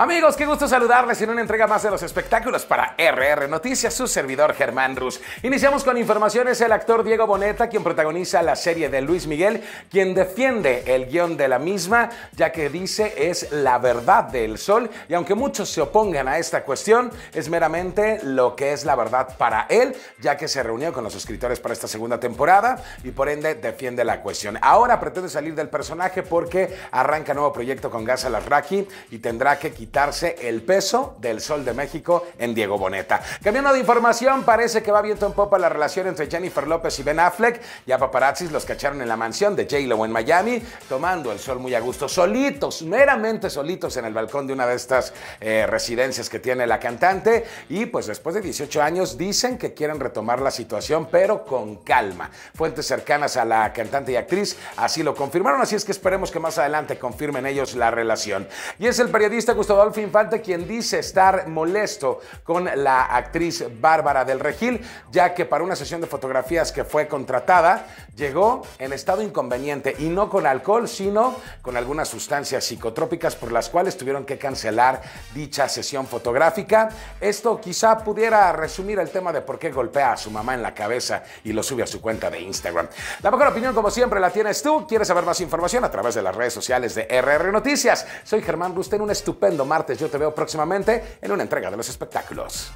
Amigos, qué gusto saludarles en una entrega más de los espectáculos para RR Noticias, su servidor Germán Rus. Iniciamos con informaciones el actor Diego Boneta, quien protagoniza la serie de Luis Miguel, quien defiende el guión de la misma, ya que dice es la verdad del sol, y aunque muchos se opongan a esta cuestión, es meramente lo que es la verdad para él, ya que se reunió con los escritores para esta segunda temporada y por ende defiende la cuestión. Ahora pretende salir del personaje porque arranca nuevo proyecto con Gaza Larraqui y tendrá que quitar quitarse el peso del Sol de México en Diego Boneta. Cambiando de información, parece que va viento en popa la relación entre Jennifer López y Ben Affleck. Ya paparazzis los cacharon en la mansión de J-Lo en Miami, tomando el sol muy a gusto, solitos, meramente solitos en el balcón de una de estas eh, residencias que tiene la cantante. Y pues después de 18 años dicen que quieren retomar la situación, pero con calma. Fuentes cercanas a la cantante y actriz así lo confirmaron, así es que esperemos que más adelante confirmen ellos la relación. Y es el periodista Gustavo Rodolfo Infante quien dice estar molesto con la actriz Bárbara del Regil, ya que para una sesión de fotografías que fue contratada, llegó en estado inconveniente y no con alcohol, sino con algunas sustancias psicotrópicas por las cuales tuvieron que cancelar dicha sesión fotográfica. Esto quizá pudiera resumir el tema de por qué golpea a su mamá en la cabeza y lo sube a su cuenta de Instagram. La mejor opinión, como siempre, la tienes tú. ¿Quieres saber más información a través de las redes sociales de RR Noticias? Soy Germán Bustén, un estupendo martes. Yo te veo próximamente en una entrega de los espectáculos.